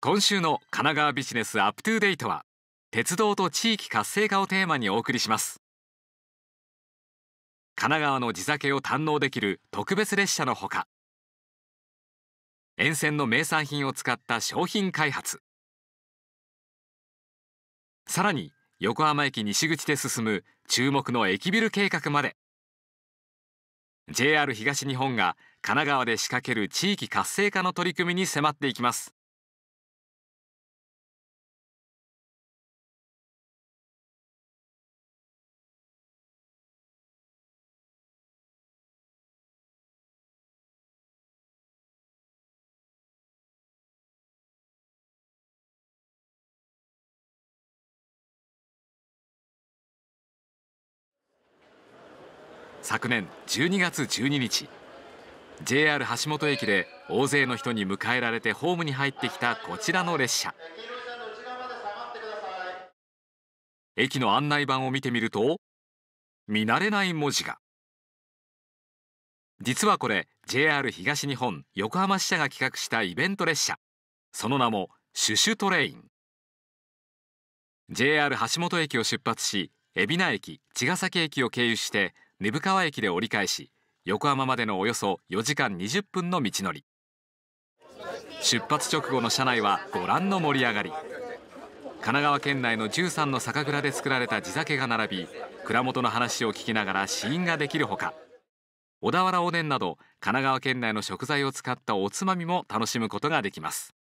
今週の神奈川ビジネスアップトゥデイトは鉄道と地域活性化をテーマにお送りします神奈川の地酒を堪能できる特別列車のほか沿線の名産品を使った商品開発さらに横浜駅西口で進む注目の駅ビル計画まで JR 東日本が神奈川で仕掛ける地域活性化の取り組みに迫っていきます昨年12月12日 JR 橋本駅で大勢の人に迎えられてホームに入ってきたこちらの列車駅の案内板を見てみると見慣れない文字が実はこれ JR 東日本横浜支社が企画したイベント列車その名もシュシュトレイン JR 橋本駅を出発し海老名駅茅ヶ崎駅を経由して根府川駅で折り返し横浜までのおよそ4時間20分の道のり出発直後の車内はご覧の盛り上がり神奈川県内の13の酒蔵で作られた地酒が並び蔵元の話を聞きながら試飲ができるほか小田原おでんなど神奈川県内の食材を使ったおつまみも楽しむことができます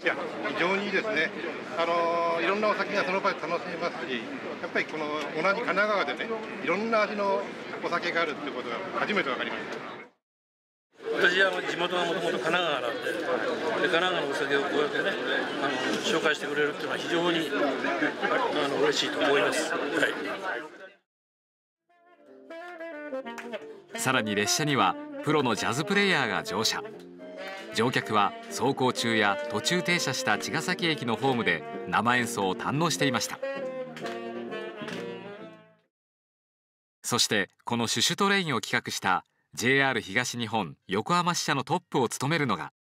いや、非常にいいですね、あのいろんなお酒がその場で楽しめますし、やっぱりこの同じ神奈川でね、いろんな味のお酒があるっていうことが初めて分かりました。私は地元がもともと神奈川なんで神奈川のお酒をこうやってねあの紹介してくれるっていうのは非常にあの嬉しいと思います、はい、さらに列車にはプロのジャズプレイヤーが乗車。乗客は走行中や途中停車した茅ヶ崎駅のホームで生演奏を堪能していましたそしてこの「シュシュトレイン」を企画した JR 東日本横浜支社のトップを務めるのが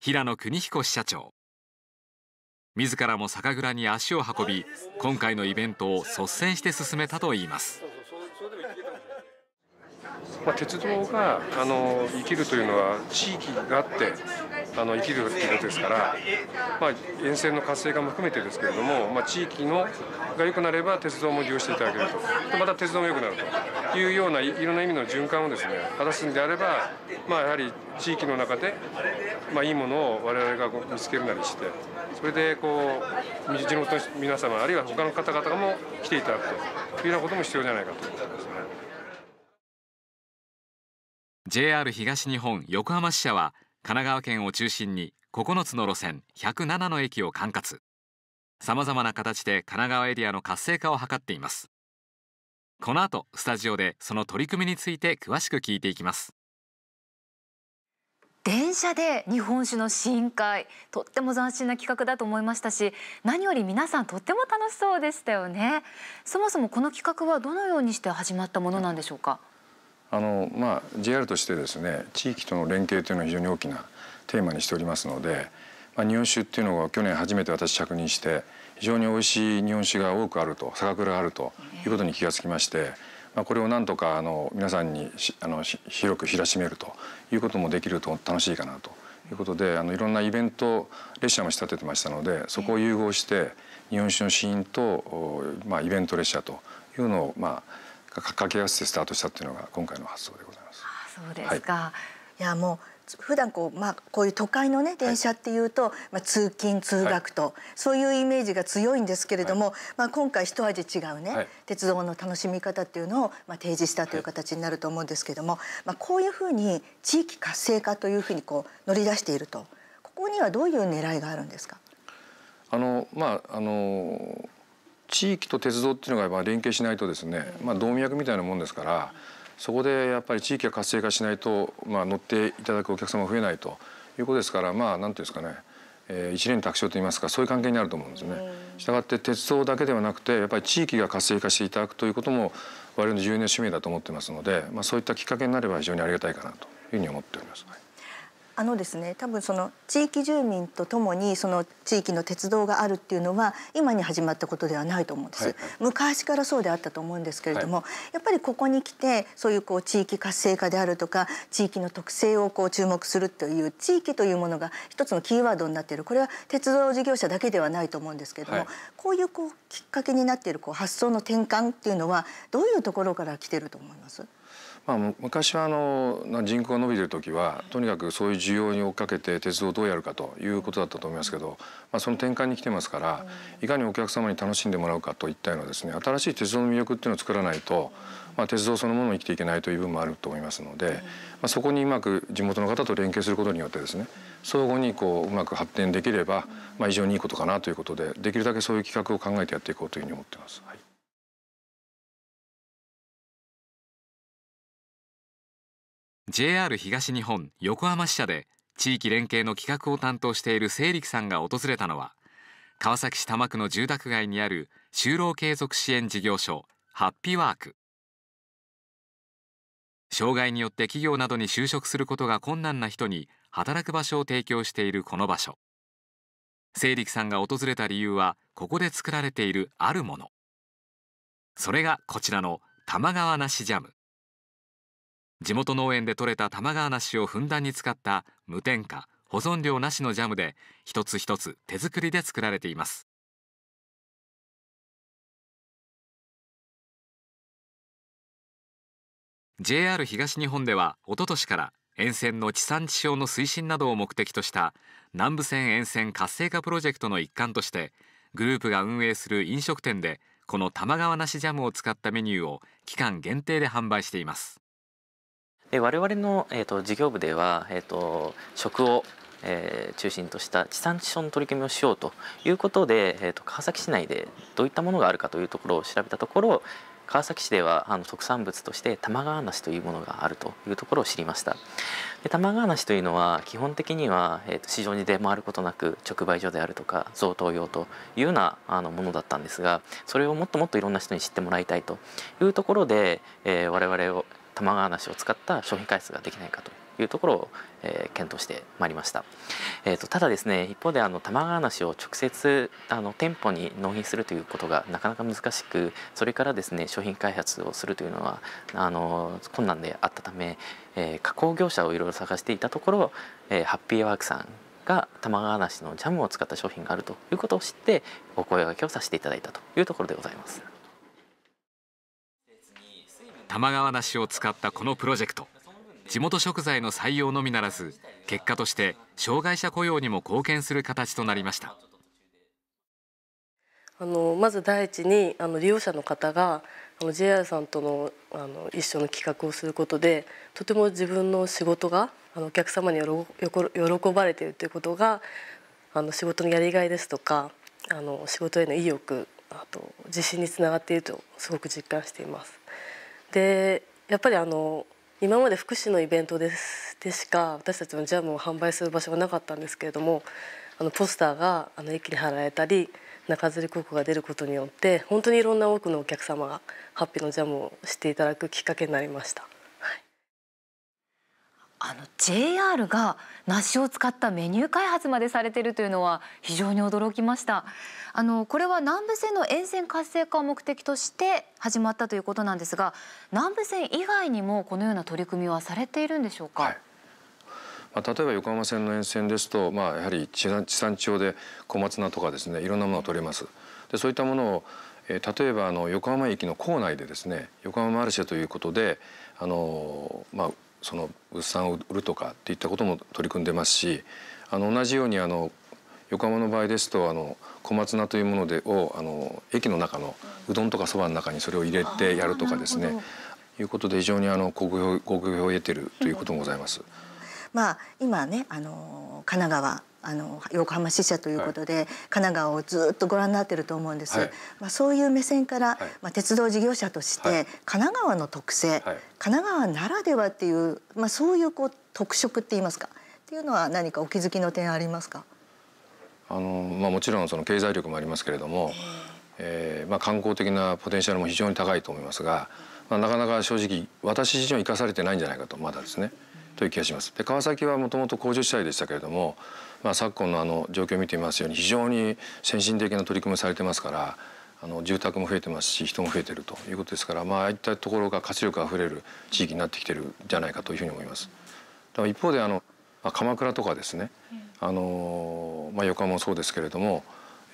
平野邦彦支社長自らも酒蔵に足を運び今回のイベントを率先して進めたといいますまあ、鉄道があの生きるというのは地域があってあの生きるということですから、まあ、沿線の活性化も含めてですけれども、まあ、地域のが良くなれば鉄道も利用していただけるとまた鉄道も良くなるというようないろんな意味の循環をですね果たすんであれば、まあ、やはり地域の中で、まあ、いいものを我々が見つけるなりしてそれでこう地元の皆様あるいは他の方々も来ていただくというようなことも必要じゃないかと。JR 東日本横浜支社は神奈川県を中心に9つの路線107の駅を管轄さまざまな形で神奈川エリアの活性化を図っていますこの後スタジオでその取り組みについて詳しく聞いていきます電車で日本酒の深海とっても斬新な企画だと思いましたし何より皆さんとっても楽しそうでしたよねそもそもこの企画はどのようにして始まったものなんでしょうか、あのまあ JR としてですね地域との連携というのは非常に大きなテーマにしておりますので、まあ、日本酒っていうのは去年初めて私着任して非常に美味しい日本酒が多くあると酒蔵があるということに気がつきまして、まあ、これをなんとかあの皆さんにあの広く知らしめるということもできると楽しいかなということであのいろんなイベント列車も仕立ててましたのでそこを融合して日本酒の試飲と、まあ、イベント列車というのをまあ掛け合わせてスタートしたっていうのが今回の発想でございます。あそうですか、はい、いやもう普段こうまあこういう都会のね電車っていうと、はい、まあ通勤通学と、はい、そういうイメージが強いんですけれども、はい、まあ今回一味違うね、鉄道の楽しみ方っていうのをまあ提示したという形になると思うんですけれども、まあこういうふうに地域活性化というふうにこう乗り出しているとここにはどういう狙いがあるんですか。あのまああの地域と鉄道っていうのがまあ連携しないとですね、まあ、動脈みたいなもんですからそこでやっぱり地域が活性化しないと、まあ、乗っていただくお客様が増えないということですからまあ何ていうんですかね、えー、一連卓上といいますかそういう関係になると思うんですね。したがって鉄道だけではなくてやっぱり地域が活性化していただくということも我々の重要な使命だと思ってますので、まあ、そういったきっかけになれば非常にありがたいかなというふうに思っております。はいあのですね多分その地域住民とともにその地域の鉄道があるっていうのは今に始まったことではないと思うんです、はい、昔からそうであったと思うんですけれども、はい、やっぱりここに来てそういうこう地域活性化であるとか地域の特性をこう注目するという地域というものが一つのキーワードになっているこれは鉄道事業者だけではないと思うんですけれども、はい、こういうこうきっかけになっているこう発想の転換っていうのはどういうところから来てると思いますまあ、昔はあの人口が伸びてる時はとにかくそういう需要に追っかけて鉄道をどうやるかということだったと思いますけど、まあ、その転換に来てますから、いかにお客様に楽しんでもらうかといったようなですね新しい鉄道の魅力っていうのを作らないと、まあ、鉄道そのものも生きていけないという部分もあると思いますので、まあ、そこにうまく地元の方と連携することによってですね相互にこううまく発展できれば、まあ、非常にいいことかなということでできるだけそういう企画を考えてやっていこうというふうに思ってます。はい JR 東日本横浜支社で地域連携の企画を担当している清力さんが訪れたのは川崎市多摩区の住宅街にある就労継続支援事業所ハッピーワーク障害によって企業などに就職することが困難な人に働く場所を提供しているこの場所清力さんが訪れた理由はここで作られているあるものそれがこちらの玉川梨ジャム地元農園で採れた玉川梨をふんだんに使った無添加保存料なしのジャムで一つ一つ手作りで作られています。JR 東日本ではおととしから沿線の地産地消の推進などを目的とした南部線沿線活性化プロジェクトの一環としてグループが運営する飲食店でこの玉川梨ジャムを使ったメニューを期間限定で販売していますで我々の、えーと、事業部では、えーと、食をえー、中心とした地産地消の取り組みをしようということで、えーと、川崎市内でどういったものがあるかというところを調べたところ川崎市ではあの特産物として玉川梨というものがあるというところを知りましたで玉川梨というのは基本的には、えーと、と市場に出回ることなく直売所であるとか贈答用というようなあのものだったんですがそれをもっともっといろんな人に知ってもらいたいというところで、えー、我々を玉川梨を使った商品開発ができないかというところを、えー、検討してまいりました、えーと、ただですね一方であの玉川梨を直接あの店舗に納品するということがなかなか難しくそれからですね商品開発をするというのはあの困難であったため、えー、加工業者をいろいろ探していたところ、えー、ハッピーワークさんが玉川梨のジャムを使った商品があるということを知ってお声がけをさせていただいたというところでございます。玉川梨を使ったこのプロジェクト地元食材の採用のみならず結果として障害者雇用にも貢献する形となりましたあのまず第一にあの利用者の方があの JR さんとのあの一緒の企画をすることでとても自分の仕事があのお客様に喜ばれているということがあの仕事のやりがいですとかあの仕事への意欲あと自信につながっているとすごく実感しています。でやっぱりあの今まで福祉のイベントですでしか私たちのジャムを販売する場所がなかったんですけれどもあのポスターがあの駅に貼られたり中吊り広告が出ることによって本当にいろんな多くのお客様がハッピーのジャムをしていただくきっかけになりました。あの JR が梨を使ったメニュー開発までされてるというのは非常に驚きましたあのこれは南部線の沿線活性化を目的として始まったということなんですが南部線以外にもこのような取り組みはされているんでしょうか、はいまあ、例えば横浜線の沿線ですと、まあ、やはり地産地消で小松菜とかですねいろんなもの取れます。でそういったものをえ例えばあの横浜駅の構内でですね横浜マルシェということであの、まあ、その物産を売るとかっていったことも取り組んでますしあの同じようにあの横浜の場合ですとあの小松菜というものでをあの駅の中のうどんとかそばの中にそれを入れてやるとかですねいうことで非常にあの好評を得てるということもございます。まあ今ねあの神奈川あの横浜支社ということで、はい、神奈川をずっとご覧になってると思うんです、はい、まあ、そういう目線から、まあ、鉄道事業者として、神奈川の特性、神奈川ならではっていう、まあ、そういうこう特色って言いますかっていうのは何かお気づきの点ありますかあの、まあ、もちろんその経済力もありますけれども、えーまあ、観光的なポテンシャルも非常に高いと思いますが、まあ、なかなか正直私自身は生かされてないんじゃないかとまだですね。という気がしますで川崎はもともと工場地帯でしたけれどもまあ、昨今のあの状況を見ていますように非常に先進的な取り組みをされてますからあの住宅も増えてますし人も増えてるということですから、まあ、ああいったところが活力あふれる地域になってきてるんじゃないかというふうに思います。一方であの鎌倉とかですね、あのまあ、横浜もそうですけれども、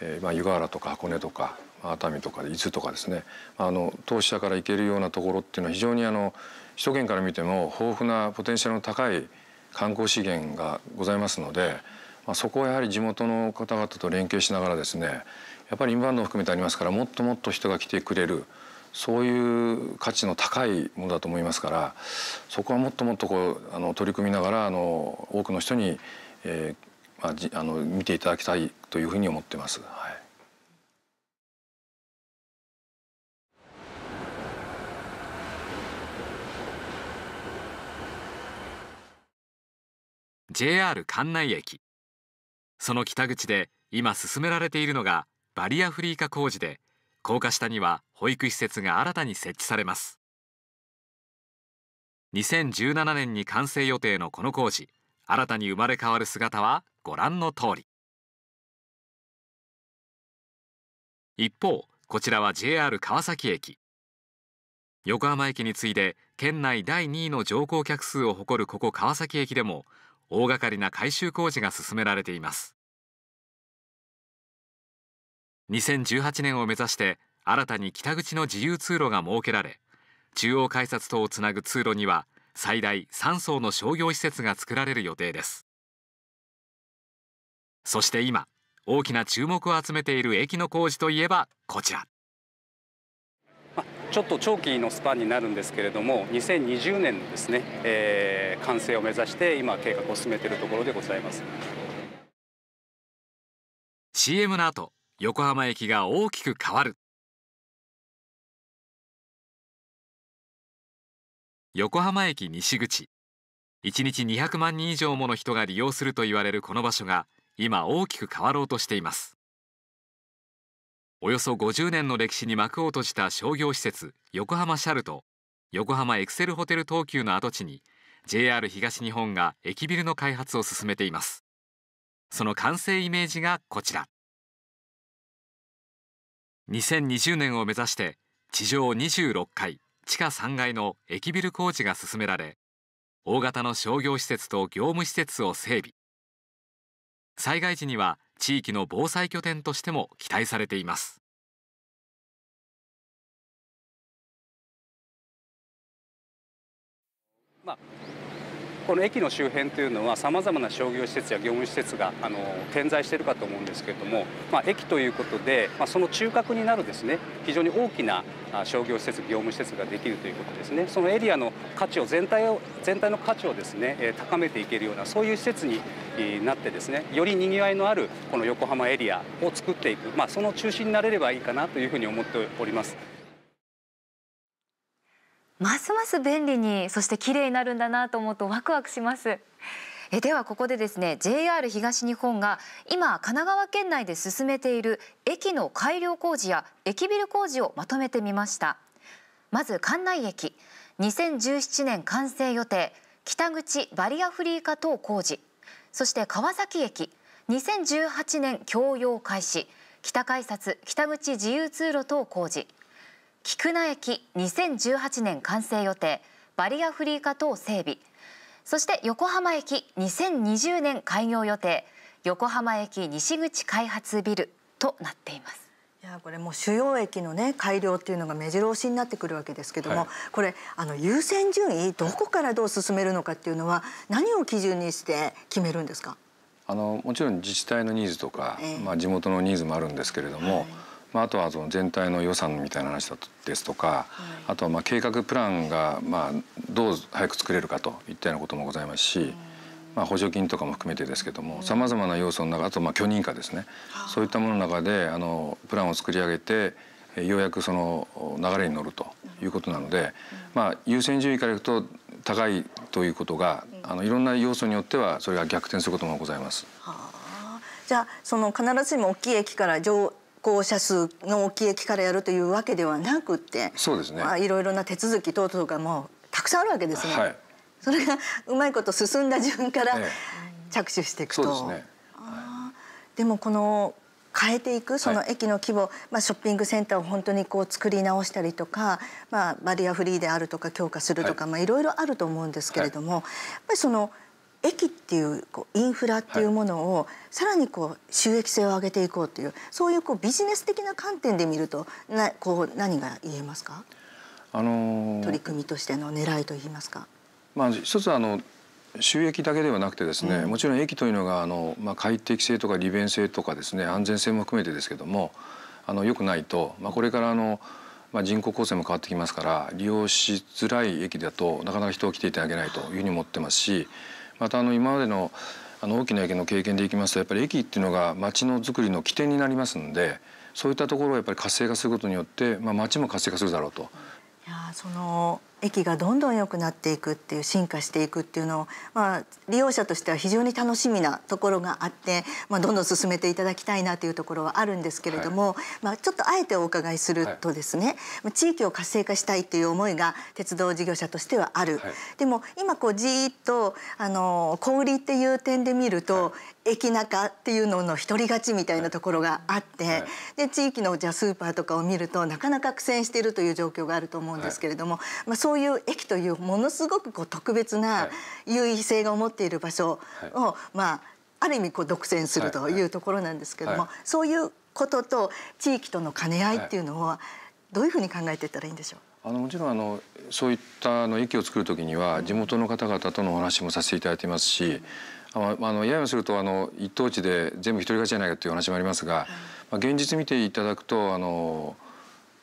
えーまあ、湯河原とか箱根とか熱海とか伊豆とかですねあの当社から行けるようなところっていうのは非常にあの首都圏から見ても豊富なポテンシャルの高い観光資源がございますので。まあ、そこはやはり地元の方々と連携しながらですねやっぱりインバウンドを含めてありますからもっともっと人が来てくれるそういう価値の高いものだと思いますからそこはもっともっとこうあの取り組みながらあの多くの人に、えーまあ、じあの見ていただきたいというふうに思ってます。はい JR 関内駅その北口で今進められているのがバリアフリー化工事で高架下には保育施設が新たに設置されます2017年に完成予定のこの工事新たに生まれ変わる姿はご覧の通り一方こちらは JR 川崎駅横浜駅に次いで県内第2位の乗降客数を誇るここ川崎駅でも大掛かりな改修工事が進められています2018年を目指して新たに北口の自由通路が設けられ中央改札等をつなぐ通路には最大3層の商業施設が作られる予定ですそして今大きな注目を集めている駅の工事といえばこちらちょっと長期のスパンになるんですけれども2020年のですね、えー、完成を目指して今計画を進めているところでございます CM の後横浜駅が大きく変わる横浜駅西口1日200万人以上もの人が利用すると言われるこの場所が今大きく変わろうとしていますおよそ50年の歴史に幕を閉じた商業施設横浜シャルと横浜エクセルホテル東急の跡地に JR 東日本が駅ビルの開発を進めていますその完成イメージがこちら2020年を目指して地上26階地下3階の駅ビル工事が進められ大型の商業施設と業務施設を整備災害時には地域の防災拠点としても期待されていますこの駅の周辺というのはさまざまな商業施設や業務施設があの点在しているかと思うんですけれども、まあ、駅ということで、まあ、その中核になるですね非常に大きな商業施設業務施設ができるということですねそのエリアの価値を全体を全体の価値をですね高めていけるようなそういう施設になってですねよりにぎわいのあるこの横浜エリアを作っていく、まあ、その中心になれればいいかなというふうに思っております。ますます便利にそして綺麗になるんだなと思うとワクワクします。えではここでですね JR 東日本が今神奈川県内で進めている駅の改良工事や駅ビル工事をまとめてみましたまず関内駅2017年完成予定北口バリアフリー化等工事そして川崎駅2018年供用開始北改札北口自由通路等工事菊名駅2018年完成予定バリアフリー化等整備そして横浜駅2020年開業予定横浜駅西口開発ビルとなっていますいやこれもう主要駅のね改良っていうのが目白押しになってくるわけですけども、はい、これあの優先順位どこからどう進めるのかっていうのは何を基準にして決めるんですかあのもちろん自治体のニーズとか、えー、まあ、地元のニーズもあるんですけれども、はいまあ、あとはその全体の予算みたいな話ですとか、あとはまあ計画プランがまあどう早く作れるかといったようなこともございますし、まあ、補助金とかも含めてですけどもさまざまな要素の中あとまあ許認可ですねそういったものの中であのプランを作り上げてようやくその流れに乗るということなので、まあ、優先順位からいくと高いということがあのいろんな要素によってはそれが逆転することもございます。じゃあその必ずしも大きい駅から上こう社数の大きい駅からやるというわけではなくてそうですね、まあ、いろいろな手続き等々がもうたくさんあるわけですね。はい、それがうまいこと進んだ順から着手していくと。ええ、そうですね、でもこの変えていくその駅の規模、はい、まあ、ショッピングセンターを本当にこう作り直したりとか、まあ、バリアフリーであるとか強化するとか、いまあ、いろいろあると思うんですけれども、やっぱりその駅っていうこうインフラっていうものを、さらにこう収益性を上げていこうというそういうこうビジネス的な観点で見るとなこう何が言えますか、あのー、取り組みとしての狙いといいますか。まあ、一つあの収益だけではなくてですね、うん、もちろん駅というのがあの、まあ、快適性とか利便性とかですね安全性も含めてですけどもあのよくないと、まあ、これからあの、まあ、人口構成も変わってきますから利用しづらい駅だとなかなか人を来ていただけないというふうに思ってますしまたあの今までのあの大きな駅の経験でいきますとやっぱり駅っていうのが町のづくりの起点になりますんでそういったところをやっぱり活性化することによって、まあ、町も活性化するだろうとその駅がどんどん良くなっていくっていう進化していくっていうのを、まあ、利用者としては非常に楽しみなところがあって、まあ、どんどん進めていただきたいなというところはあるんですけれども、はい、まあ、ちょっとあえてお伺いするとですね、はい、地域を活性化したいという思いが鉄道事業者としてはある、はい、でも今こうじーっとあの小売りっていう点で見ると、駅中っていうのの独り勝ちみたいなところがあって、で地域のじゃスーパーとかを見るとなかなか苦戦しているという状況があると思うんですけども。けれども、まあ、そういう駅というものすごくこう特別な優位性が持っている場所を、はい、まあ、ある意味こう独占するというところなんですけども、はいはい、そういうことと地域との兼ね合いっていうのはどういうふうに考えていったらいいんでしょうあのもちろんあのそういったあの駅を作る時には地元の方々とのお話もさせていただいてますし、あのややするとあの一等地で全部一人勝ちじゃないかという話もありますが、まあ、現実見ていただくとあの。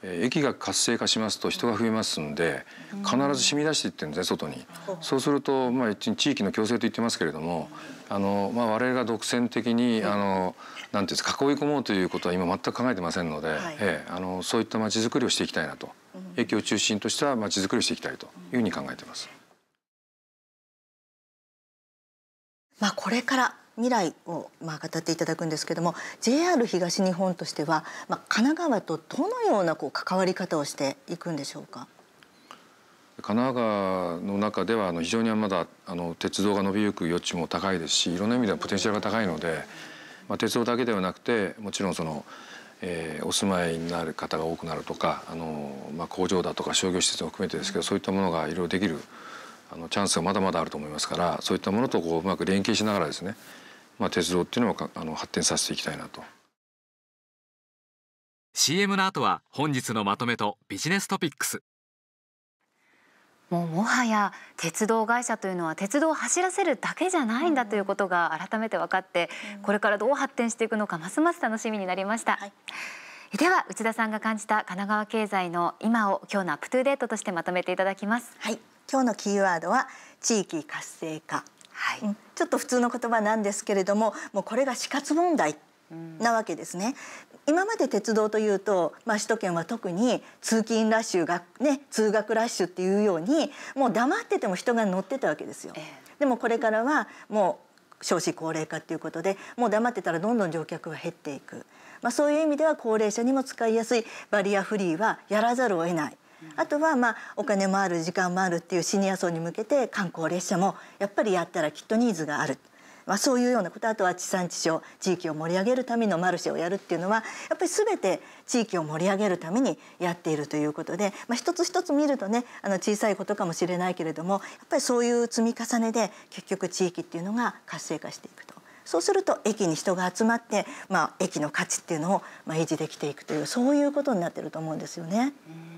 駅が活性化しますと人が増えますんで必ず染み出していってるんですね外に。そうすると、まあ、地域の共生と言ってますけれどもあの、まあ、我々が独占的にあのなんていうんですか囲い込もうということは今全く考えてませんので、えあのそういったまちづくりをしていきたいなと、駅を中心としたまちづくりをしていきたいというふうに考えています。まあ、これから未来をまあ語っていただくんですけども JR 東日本としては、まあ、神奈川とどのようなこう関わり方をしていくんでしょうか神奈川の中ではあの非常にまだあの鉄道が伸びゆく余地も高いですしいろんな意味ではポテンシャルが高いので、まあ、鉄道だけではなくてもちろんその、えー、お住まいになる方が多くなるとかあの、まあ、工場だとか商業施設も含めてですけどそういったものがいろいろできるあのチャンスがまだまだあると思いますからそういったものとこううまく連携しながらですねまあ、鉄道っていうのをあの発展させていきたいなと CM の後は本日のまとめとビジネストピックスもうもはや鉄道会社というのは鉄道を走らせるだけじゃないんだということが改めて分かってこれからどう発展していくのかますます楽しみになりました、はい、では内田さんが感じた神奈川経済の今を今日のアップトゥーデートとしてまとめていただきますはい今日のキーワードは地域活性化はい、ちょっと普通の言葉なんですけれどももうこれが死活問題なわけですね。今まで鉄道というと、まあ、首都圏は特に通勤ラッシュが、ね、通学ラッシュっていうようにもう黙ってても人が乗ってたわけですよ。えー、でもこれからはもう少子高齢化っていうことでもう黙ってたらどんどん乗客が減っていく、まあ、そういう意味では高齢者にも使いやすいバリアフリーはやらざるを得ない。あとはまあお金もある時間もあるっていうシニア層に向けて観光列車もやっぱりやったらきっとニーズがある。まあ、そういうようなことあとは地産地消地域を盛り上げるためのマルシェをやるっていうのはやっぱり全て地域を盛り上げるためにやっているということで、まあ、一つ一つ見るとねあの小さいことかもしれないけれどもやっぱりそういう積み重ねで結局地域っていうのが活性化していくと。そうすると駅に人が集まって、まあ、駅の価値っていうのをまあ維持できていくというそういうことになってると思うんですよね。うん